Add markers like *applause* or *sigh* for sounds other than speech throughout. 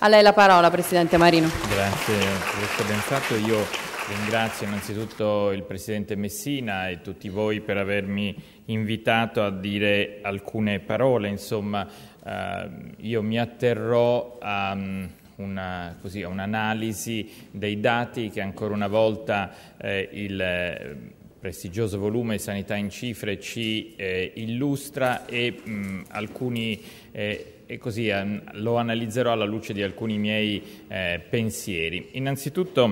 A lei la parola, Presidente Marino. Grazie, Professor Benfatto. Io ringrazio innanzitutto il Presidente Messina e tutti voi per avermi invitato a dire alcune parole. Insomma, eh, io mi atterrò a mm, un'analisi dei dati che ancora una volta eh, il eh, prestigioso volume Sanità in cifre ci eh, illustra e mh, mm, alcuni eh, e così eh, lo analizzerò alla luce di alcuni miei eh, pensieri. Innanzitutto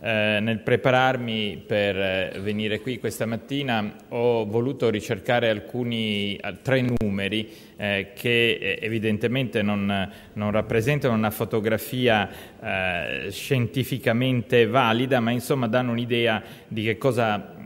eh, nel prepararmi per eh, venire qui questa mattina ho voluto ricercare alcuni eh, tre numeri eh, che evidentemente non, non, rappresentano una fotografia scientificamente valida, ma insomma danno un'idea di che cosa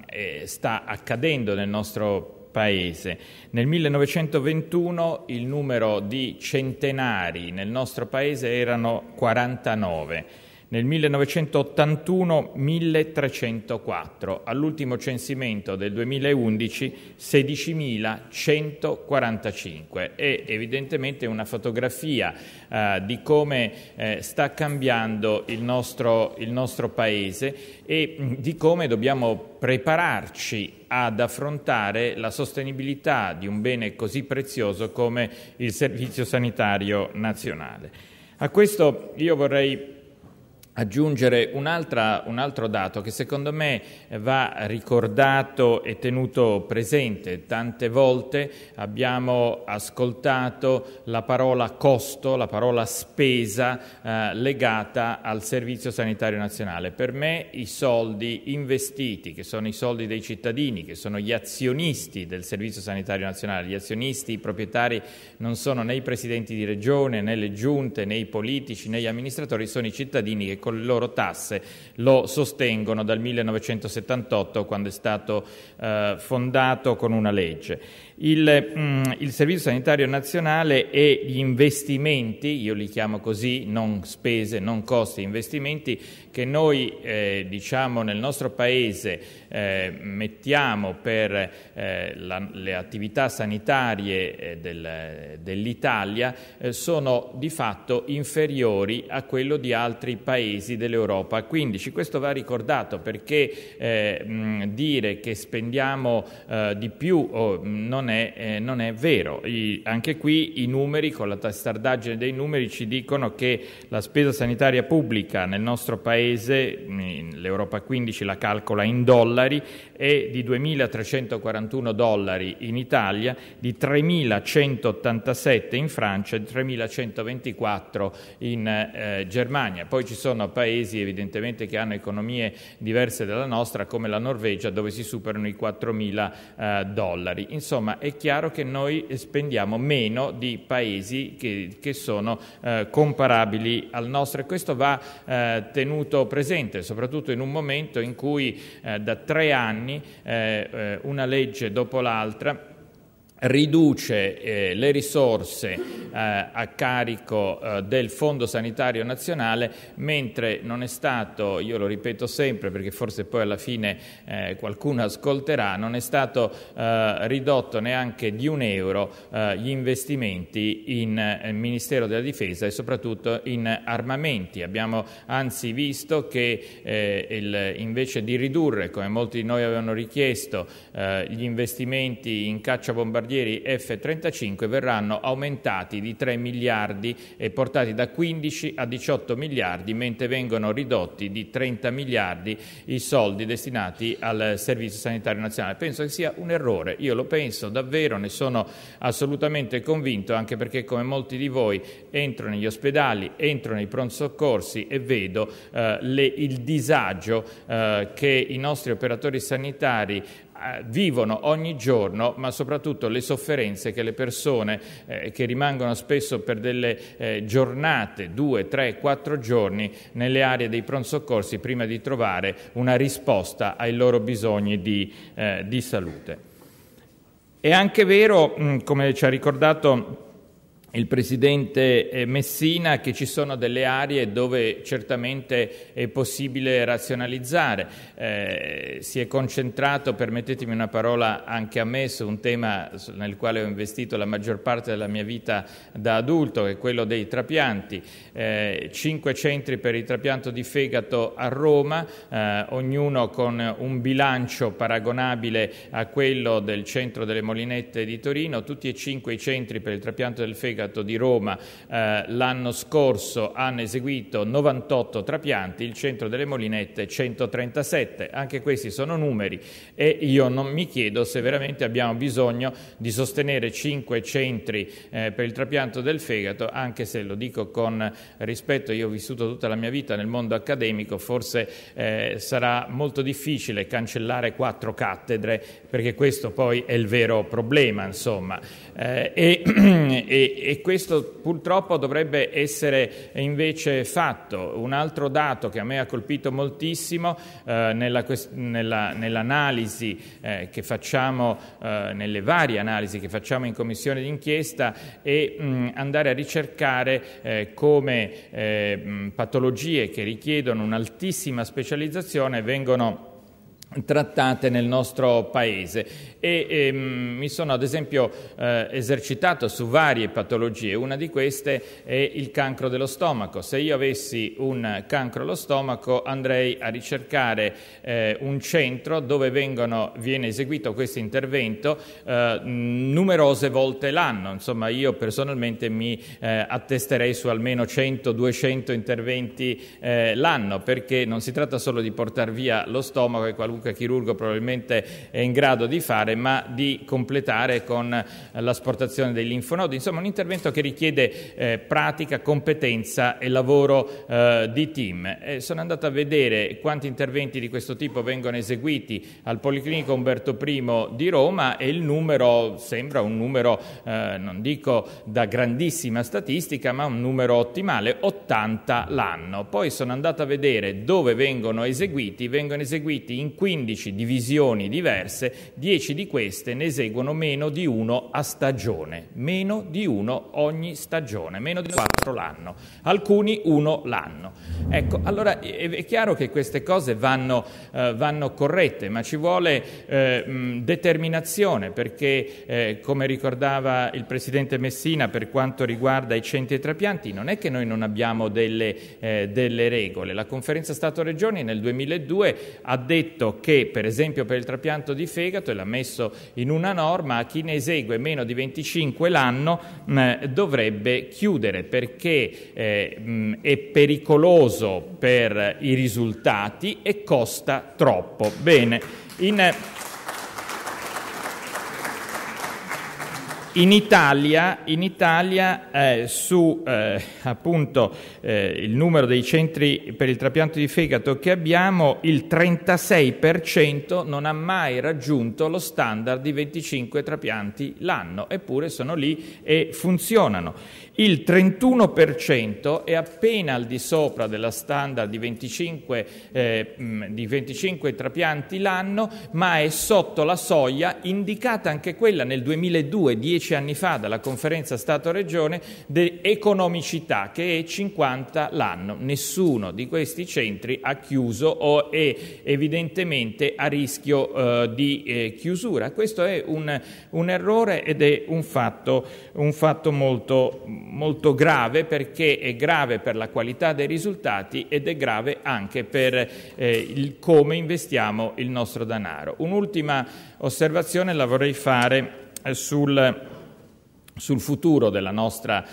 sta accadendo nel nostro paese paese. Nel 1921 il numero di centenari nel nostro paese erano 49 nel 1981 1304, all'ultimo censimento del 2011 16.145. È evidentemente una fotografia eh, di come eh, sta cambiando il nostro, il nostro Paese e mm, di come dobbiamo prepararci ad affrontare la sostenibilità di un bene così prezioso come il Servizio Sanitario Nazionale. A questo io vorrei aggiungere un, altro dato che secondo me va ricordato e tenuto presente. Tante volte abbiamo ascoltato la parola costo, la parola spesa eh, legata al Servizio Sanitario Nazionale. Per me i soldi investiti, che sono i soldi dei cittadini, che sono gli azionisti del Servizio Sanitario Nazionale, gli azionisti, i proprietari non sono né i presidenti di regione, né le giunte, né i politici, né gli amministratori, sono i cittadini che con le loro tasse lo sostengono dal 1978 quando è stato eh, fondato con una legge. Il, mm, il, Servizio Sanitario Nazionale e gli investimenti, io li chiamo così, non spese, non costi, investimenti che noi eh, diciamo nel nostro Paese eh, mettiamo per eh, la, le attività sanitarie eh, del, dell'Italia eh, sono di fatto inferiori a quello di altri paesi dell'Europa. 15. Questo va ricordato perché mh, eh, mm, dire che spendiamo di più o non non è, eh, non è vero. I, anche qui i numeri, con la tastardaggine dei numeri, ci dicono che la spesa sanitaria pubblica nel nostro Paese, l'Europa 15 la calcola in dollari, è di 2.341 dollari in Italia, di 3.187 in Francia e di 3.124 in eh, Germania. Poi ci sono paesi evidentemente che hanno economie diverse dalla nostra, come la Norvegia, dove si superano i 4.000 eh, dollari. Insomma, è chiaro che noi spendiamo meno di paesi che, che sono eh, comparabili al nostro e questo va eh, tenuto presente, soprattutto in in un momento in cui eh, da tre anni eh, eh una legge dopo l'altra riduce eh, le risorse eh, a carico eh, del Fondo Sanitario Nazionale, mentre non è stato, io lo ripeto sempre perché forse poi alla fine eh, qualcuno ascolterà, non è stato eh, ridotto neanche di un euro eh, gli investimenti in Ministero della Difesa e soprattutto in armamenti. Abbiamo anzi visto che il, invece di ridurre, come molti di noi avevano richiesto, gli investimenti in caccia bombardieri bombardieri F-35 verranno aumentati di 3 miliardi e portati da 15 a 18 miliardi, mentre vengono ridotti di 30 miliardi i soldi destinati al Servizio Sanitario Nazionale. Penso che sia un errore, io lo penso davvero, ne sono assolutamente convinto, anche perché come molti di voi entro negli ospedali, entro nei pronto soccorsi e vedo eh, le, il disagio eh, che i nostri operatori sanitari eh, vivono ogni giorno, ma soprattutto le sofferenze che le persone eh, che rimangono spesso per delle eh, giornate, due, tre, quattro giorni, nelle aree dei pronto soccorsi prima di trovare una risposta ai loro bisogni di, eh, di salute. È anche vero, mm, come ci ha ricordato il Presidente eh, Messina che ci sono delle aree dove certamente è possibile razionalizzare. Eh, si è concentrato, permettetemi una parola anche a me, su un tema nel quale ho investito la maggior parte della mia vita da adulto, che è quello dei trapianti. Eh, cinque centri per il trapianto di fegato a Roma, eh, ognuno con un bilancio paragonabile a quello del centro delle Molinette di Torino, tutti e cinque i centri per il trapianto del fegato fegato di Roma eh, l'anno scorso hanno eseguito 98 trapianti, il centro delle Molinette 137. Anche questi sono numeri e io non mi chiedo se veramente abbiamo bisogno di sostenere 5 centri eh, per il trapianto del fegato, anche se lo dico con rispetto, io ho vissuto tutta la mia vita nel mondo accademico, forse eh, sarà molto difficile cancellare quattro cattedre perché questo poi è il vero problema, insomma. Eh, e, *clears throat* e, e, questo purtroppo dovrebbe essere invece fatto. Un altro dato che a me ha colpito moltissimo eh, nella, nella, nell'analisi eh, che facciamo, eh, nelle varie analisi che facciamo in commissione d'inchiesta è mh, mm, andare a ricercare eh, come eh, mm, patologie che richiedono un'altissima specializzazione vengono trattate nel nostro paese e, e ehm, mi sono ad esempio eh, esercitato su varie patologie, una di queste è il cancro dello stomaco. Se io avessi un cancro allo stomaco andrei a ricercare eh, un centro dove vengono, viene eseguito questo intervento eh, numerose volte l'anno, insomma io personalmente mi eh, attesterei su almeno 100-200 interventi eh, l'anno perché non si tratta solo di portare via lo stomaco e qualunque Luca Chirurgo probabilmente è in grado di fare, ma di completare con l'asportazione dei linfonodi. Insomma, un intervento che richiede eh, pratica, competenza e lavoro eh, di team. Eh, sono andato a vedere quanti interventi di questo tipo vengono eseguiti al Policlinico Umberto I di Roma e il numero sembra un numero, eh, non dico da grandissima statistica, ma un numero ottimale, 80 l'anno. Poi sono andato a vedere dove vengono eseguiti, vengono eseguiti in 15 15 divisioni diverse, 10 di queste ne eseguono meno di uno a stagione, meno di uno ogni stagione, meno di 4 l'anno, alcuni uno l'anno. Ecco, allora è, chiaro che queste cose vanno, eh, vanno corrette, ma ci vuole eh, mh, determinazione perché, eh, come ricordava il Presidente Messina, per quanto riguarda i centri e trapianti, non è che noi non abbiamo delle, eh, delle regole. La Conferenza Stato-Regioni nel 2002 ha detto che per esempio per il trapianto di fegato, e l'ha messo in una norma, a chi ne esegue meno di 25 l'anno mh, dovrebbe chiudere perché eh, mh, è pericoloso per i risultati e costa troppo. Bene, in... In Italia, in Italia eh, su eh, appunto, eh, il numero dei centri per il trapianto di fegato che abbiamo, il 36% non ha mai raggiunto lo standard di 25 trapianti l'anno, eppure sono lì e funzionano. Il 31% è appena al di sopra della standard di 25, eh, mm, di 25 trapianti l'anno, ma è sotto la soglia indicata anche quella nel 2002, 10 dieci anni fa dalla conferenza Stato-Regione di economicità che è 50 l'anno. Nessuno di questi centri ha chiuso o è evidentemente a rischio eh, di eh, chiusura. Questo è un, un, errore ed è un fatto, un fatto molto, molto grave perché è grave per la qualità dei risultati ed è grave anche per eh, il, come investiamo il nostro denaro. Un'ultima osservazione la vorrei fare eh, sul sul futuro della nostra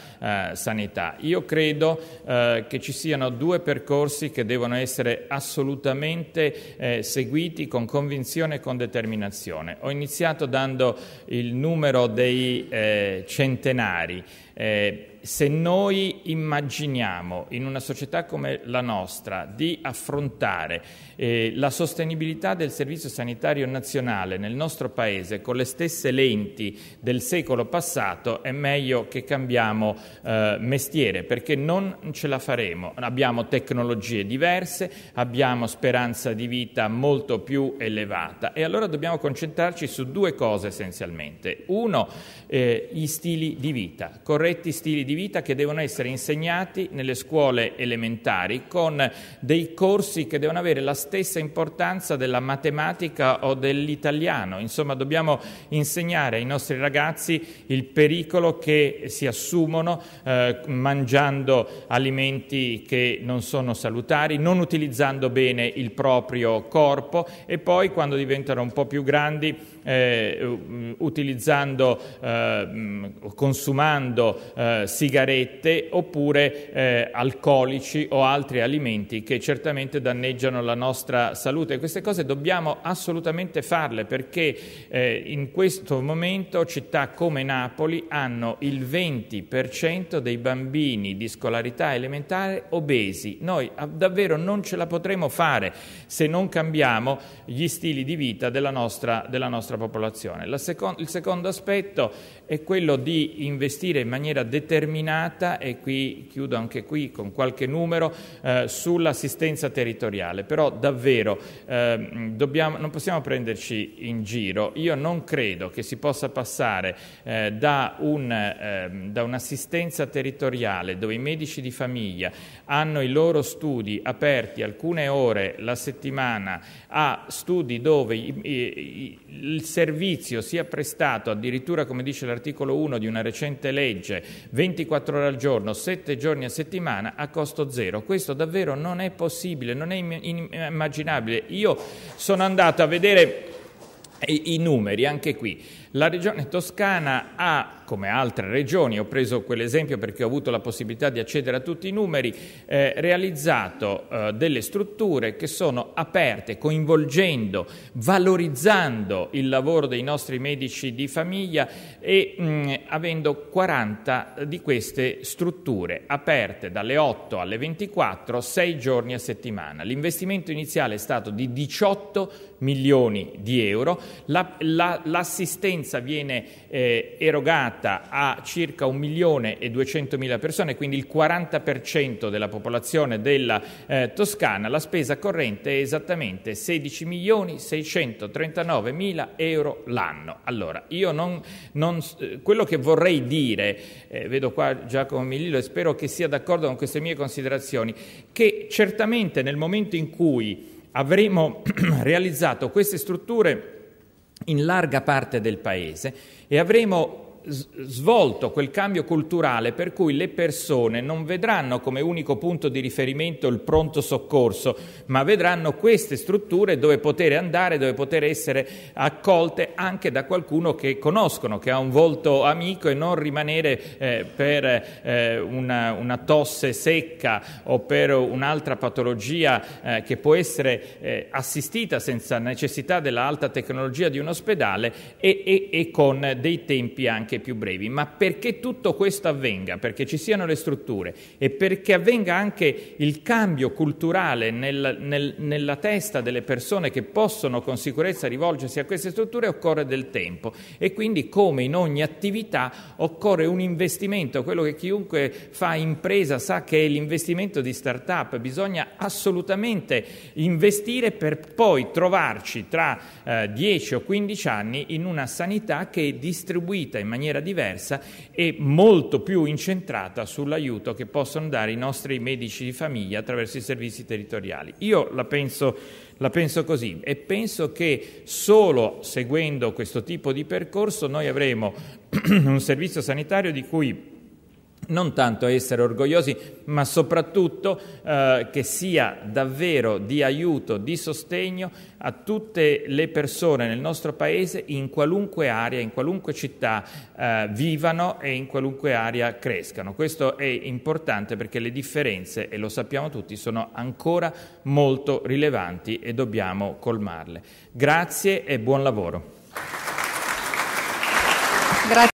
eh, sanità. Io credo eh, che ci siano due percorsi che devono essere assolutamente eh, seguiti con convinzione e con determinazione. Ho iniziato dando il numero dei eh, centenari. Eh, se noi immaginiamo in una società come la nostra di affrontare eh, la sostenibilità del Servizio Sanitario Nazionale nel nostro Paese con le stesse lenti del secolo passato, è meglio che cambiamo eh, mestiere perché non ce la faremo. Abbiamo tecnologie diverse, abbiamo speranza di vita molto più elevata e allora dobbiamo concentrarci su due cose essenzialmente. Uno, eh, gli stili di vita. Corre corretti stili di vita che devono essere insegnati nelle scuole elementari con dei corsi che devono avere la stessa importanza della matematica o dell'italiano. Insomma, dobbiamo insegnare ai nostri ragazzi il pericolo che si assumono eh, mangiando alimenti che non sono salutari, non utilizzando bene il proprio corpo e poi quando diventano un po' più grandi eh, mm, utilizzando, eh, mm, consumando eh, sigarette oppure eh, alcolici o altri alimenti che certamente danneggiano la nostra salute. Queste cose dobbiamo assolutamente farle perché eh, in questo momento città come Napoli hanno il 20% dei bambini di scolarità elementare obesi. Noi ah, davvero non ce la potremo fare se non cambiamo gli stili di vita della nostra, della nostra nostra popolazione. Seco- il secondo aspetto è quello di investire in maniera determinata, e qui chiudo anche qui con qualche numero, eh, sull'assistenza territoriale. Però davvero eh, dobbiamo, non possiamo prenderci in giro. Io non credo che si possa passare eh, da, un, ehm, da un'assistenza territoriale dove i medici di famiglia hanno i loro studi aperti alcune ore la settimana a studi dove i, i, i, servizio sia prestato addirittura, come dice l'articolo 1 di una recente legge, 24 ore al giorno, 7 giorni a settimana, a costo zero. Questo davvero non è possibile, non è immaginabile. Io sono andato a vedere i numeri anche qui. La regione toscana ha come altre regioni, ho preso quell'esempio perché ho avuto la possibilità di accedere a tutti i numeri, eh, realizzato eh, delle strutture che sono aperte, coinvolgendo, valorizzando il lavoro dei nostri medici di famiglia e mh, mm, avendo 40 di queste strutture aperte dalle 8 alle 24, 6 giorni a settimana. L'investimento iniziale è stato di 18 milioni di euro, la, la, l'assistenza viene eh, erogata destinata a circa 1.200.000 persone, quindi il 40% della popolazione della eh, Toscana, la spesa corrente è esattamente 16.639.000 euro l'anno. Allora, io non, non, eh, quello che vorrei dire, eh, vedo qua Giacomo Milillo e spero che sia d'accordo con queste mie considerazioni, che certamente nel momento in cui avremo *clears throat* realizzato queste strutture in larga parte del Paese e avremo svolto quel cambio culturale per cui le persone non vedranno come unico punto di riferimento il pronto soccorso, ma vedranno queste strutture dove poter andare, dove poter essere accolte anche da qualcuno che conoscono, che ha un volto amico e non rimanere eh, per eh, una, una, tosse secca o per un'altra patologia eh, che può essere eh, assistita senza necessità dell'alta tecnologia di un ospedale e, e, e con dei tempi anche anche più brevi, ma perché tutto questo avvenga, perché ci siano le strutture e perché avvenga anche il cambio culturale nel, nel, nella testa delle persone che possono con sicurezza rivolgersi a queste strutture, occorre del tempo e quindi come in ogni attività occorre un investimento, quello che chiunque fa impresa sa che è l'investimento di start-up, bisogna assolutamente investire per poi trovarci tra eh, 10 o 15 anni in una sanità che è distribuita in maniera maniera diversa e molto più incentrata sull'aiuto che possono dare i nostri medici di famiglia attraverso i servizi territoriali. Io la penso, la penso così e penso che solo seguendo questo tipo di percorso noi avremo *clears throat* un servizio sanitario di cui non tanto essere orgogliosi, ma soprattutto eh, che sia davvero di aiuto, di sostegno a tutte le persone nel nostro Paese in qualunque area, in qualunque città eh, vivano e in qualunque area crescano. Questo è importante perché le differenze, e lo sappiamo tutti, sono ancora molto rilevanti e dobbiamo colmarle. Grazie e buon lavoro. Grazie.